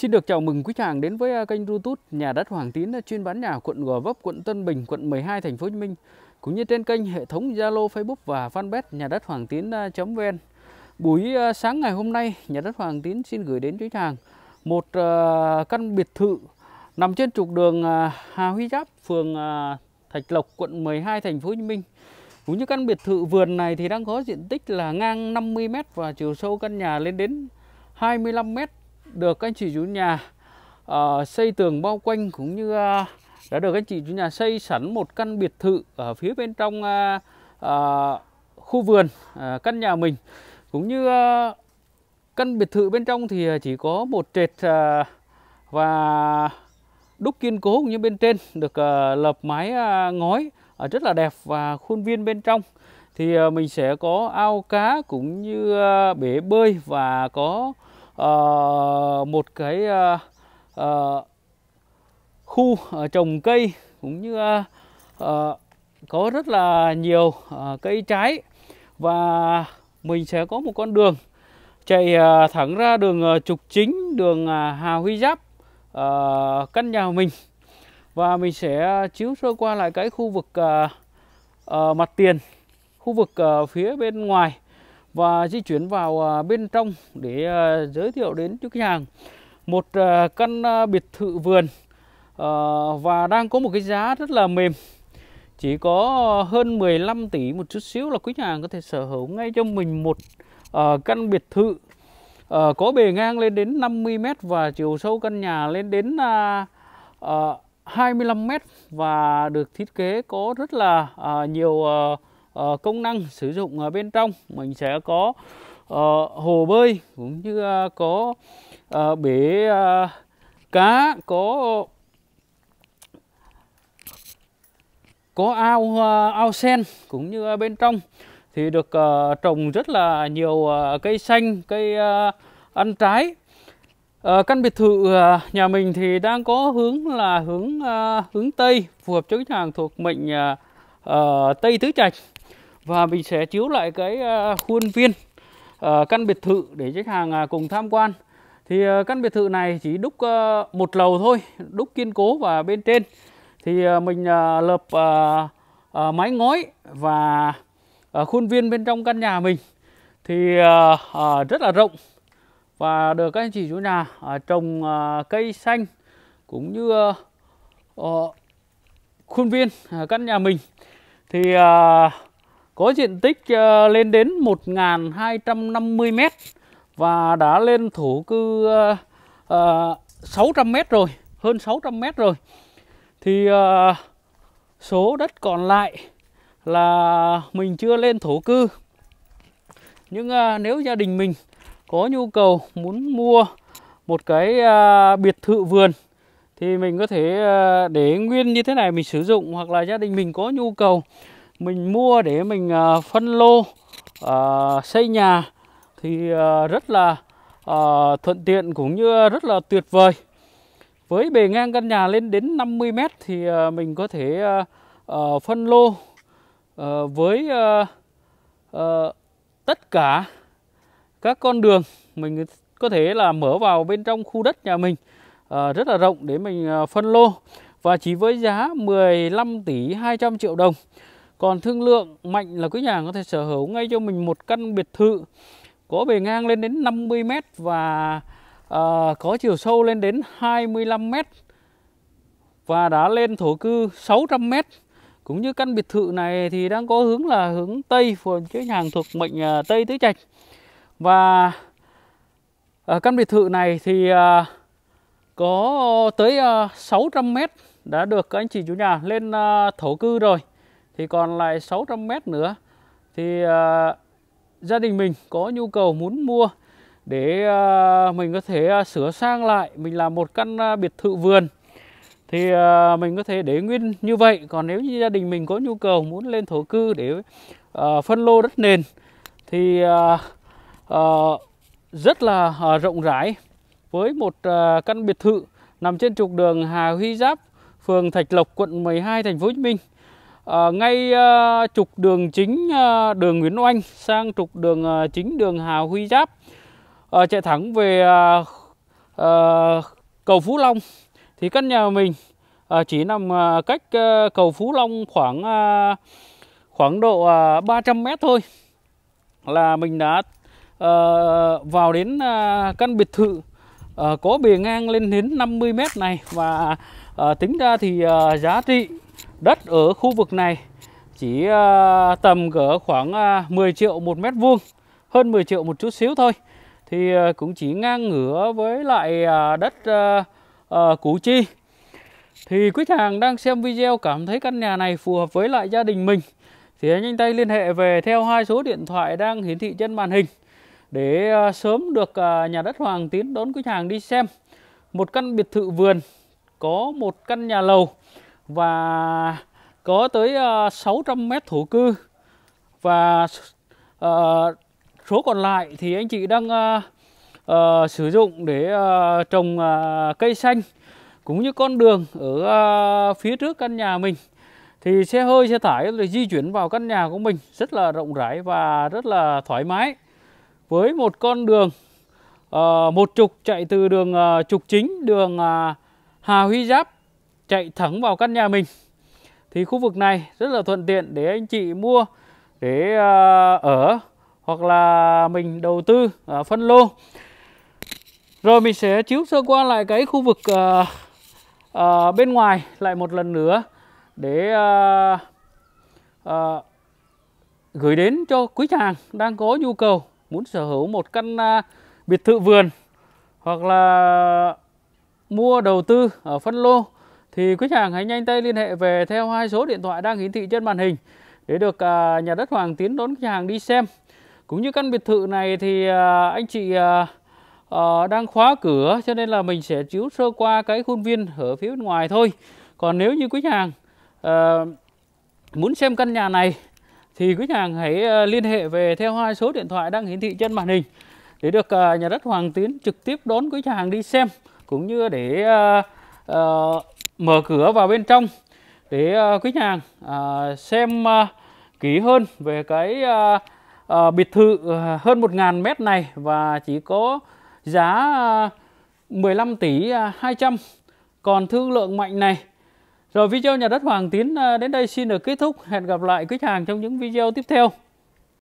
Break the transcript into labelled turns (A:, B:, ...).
A: Xin được chào mừng quý khách hàng đến với à, kênh YouTube Nhà đất Hoàng Tín à, chuyên bán nhà quận Gò Vấp, quận Tân Bình, quận 12 thành phố Hồ Chí Minh cũng như trên kênh hệ thống Zalo, Facebook và fanpage nhà đất Hoàng Tín.vn. À, Buổi sáng ngày hôm nay, nhà đất Hoàng Tín xin gửi đến quý khách hàng một căn biệt thự nằm trên trục đường Hà Huy Giáp, phường Thạch Lộc, quận 12 thành phố Hồ Chí Minh. Cũng như căn biệt thự vườn này thì đang có diện tích là ngang 50 m và chiều sâu căn nhà lên đến 25 m được anh chị chủ nhà uh, xây tường bao quanh cũng như uh, đã được anh chị chủ nhà xây sẵn một căn biệt thự ở phía bên trong uh, uh, khu vườn uh, căn nhà mình cũng như uh, căn biệt thự bên trong thì chỉ có một trệt uh, và đúc kiên cố cũng như bên trên được uh, lợp mái uh, ngói uh, rất là đẹp và khuôn viên bên trong thì uh, mình sẽ có ao cá cũng như uh, bể bơi và có Ờ, một cái uh, uh, khu trồng cây cũng như uh, uh, có rất là nhiều uh, cây trái và mình sẽ có một con đường chạy uh, thẳng ra đường uh, trục chính đường uh, Hà Huy Giáp uh, căn nhà mình và mình sẽ chiếu sơ qua lại cái khu vực uh, uh, mặt tiền khu vực uh, phía bên ngoài và di chuyển vào à, bên trong để à, giới thiệu đến cho khách hàng một à, căn biệt thự vườn và đang có một cái giá rất là mềm chỉ có hơn 15 tỷ một chút xíu là quý nhà hàng có thể sở hữu ngay cho mình một căn biệt thự có bề ngang lên đến 50 m và chiều sâu căn nhà lên đến 25 m và được thiết kế có rất là nhiều Ờ, công năng sử dụng ở bên trong mình sẽ có uh, hồ bơi cũng như uh, có uh, bể uh, cá có có ao uh, ao sen cũng như bên trong thì được uh, trồng rất là nhiều uh, cây xanh cây uh, ăn trái uh, căn biệt thự uh, nhà mình thì đang có hướng là hướng uh, hướng tây phù hợp cho khách hàng thuộc mệnh uh, uh, tây tứ trạch và mình sẽ chiếu lại cái ờ, khuôn viên ờ, căn biệt thự để khách hàng à, cùng tham quan thì ờ, căn biệt thự này chỉ đúc một lầu thôi đúc kiên cố và bên trên thì mình lợp mái ngói và khuôn viên bên trong căn nhà mình thì rất là rộng và được các anh chị chủ nhà trồng cây xanh cũng như khuôn viên căn nhà mình thì có diện tích ờ, lên đến 1.250 mét và đã lên thổ cư 600 ờ, ờ, mét rồi, hơn 600 mét rồi. Thì số đất còn lại là mình chưa lên thổ cư. Nhưng nếu gia đình mình có nhu cầu muốn mua một cái biệt thự vườn thì mình có thể để nguyên như thế này mình sử dụng hoặc là gia đình mình có nhu cầu mình mua để mình uh, phân lô uh, xây nhà thì uh, rất là uh, thuận tiện cũng như rất là tuyệt vời với bề ngang căn nhà lên đến 50 mét thì uh, mình có thể uh, uh, phân lô uh, với uh, uh, tất cả các con đường mình có thể là mở vào bên trong khu đất nhà mình uh, rất là rộng để mình uh, phân lô và chỉ với giá 15 tỷ 200 triệu đồng còn thương lượng mạnh là quý nhà có thể sở hữu ngay cho mình một căn biệt thự có bề ngang lên đến 50 m và uh, có chiều sâu lên đến 25 m và đã lên thổ cư 600 m. Cũng như căn biệt thự này thì đang có hướng là hướng Tây phường chữ hàng thuộc mệnh uh, Tây Tứ Trạch. Và uh, căn biệt thự này thì uh, có tới uh, 600 m đã được các anh chị chủ nhà lên uh, thổ cư rồi thì còn lại 600 mét nữa thì à, gia đình mình có nhu cầu muốn mua để à, mình có thể à, sửa sang lại mình làm một căn à, biệt thự vườn thì à, mình có thể để nguyên như vậy còn nếu như gia đình mình có nhu cầu muốn lên thổ cư để à, phân lô đất nền thì à, à, rất là à, rộng rãi với một à, căn biệt thự nằm trên trục đường Hà Huy Giáp, phường Thạch Lộc, quận 12, thành phố Hồ Chí Minh à, ngay à, trục đường chính à, đường Nguyễn Oanh sang trục đường à, chính đường Hà Huy Giáp à, chạy thẳng về à, à, cầu Phú Long thì căn nhà mình à, chỉ nằm à, cách à, cầu Phú Long khoảng à, khoảng độ à, 300 mét thôi là mình đã à, vào đến à, căn biệt thự à, có bề ngang lên đến 50 mét này và à, tính ra thì à, giá trị Đất ở khu vực này chỉ ờ, tầm cỡ khoảng 10 ờ, triệu một mét vuông, hơn 10 triệu một chút xíu thôi. Thì ờ, cũng chỉ ngang ngửa với lại đất Củ Chi. Thì quý hàng đang xem video cảm thấy căn nhà này phù hợp với lại gia đình mình thì nhanh tay liên hệ về theo hai số điện thoại đang hiển thị trên màn hình để sớm được nhà đất Hoàng Tiến đón quý hàng đi xem một căn biệt thự vườn có một căn nhà lầu và có tới 600 ờ, mét thổ cư và ờ, số còn lại thì anh chị đang ờ, sử dụng để trồng cây xanh cũng như con đường ở phía trước căn nhà mình thì xe hơi xe tải là di chuyển vào căn nhà của mình rất là rộng rãi và rất là thoải mái với một con đường một trục chạy từ đường trục chính đường Hà Huy Giáp chạy thẳng vào căn nhà mình thì khu vực này rất là thuận tiện để anh chị mua để à, ở hoặc là mình đầu tư ở à, phân lô rồi mình sẽ chiếu sơ qua lại cái khu vực uh, uh, bên ngoài lại một lần nữa để uh, uh, gửi đến cho quý chàng đang có nhu cầu muốn sở hữu một căn uh, biệt thự vườn hoặc là mua đầu tư ở phân lô thì khách hàng hãy nhanh tay liên hệ về theo hai số điện thoại đang hiển thị trên màn hình để được à, nhà đất Hoàng Tiến đón khách hàng đi xem. Cũng như căn biệt thự này thì à, anh chị à, đang khóa cửa cho nên là mình sẽ chiếu sơ qua cái khuôn viên ở phía bên ngoài thôi. Còn nếu như quý hàng muốn xem căn nhà này thì quý hàng hãy liên hệ về theo hai số điện thoại đang hiển thị trên màn hình để được nhà đất Hoàng Tiến trực tiếp đón quý hàng đi xem cũng như để uh, uh, mở cửa vào bên trong để ờ, quý nhà hàng à, xem ờ, kỹ hơn về cái ờ, biệt thự hơn 1.000 mét này và chỉ có giá 15 tỷ 200 còn thương lượng mạnh này rồi video nhà đất Hoàng Tiến đến đây xin được kết thúc hẹn gặp lại quý hàng trong những video tiếp theo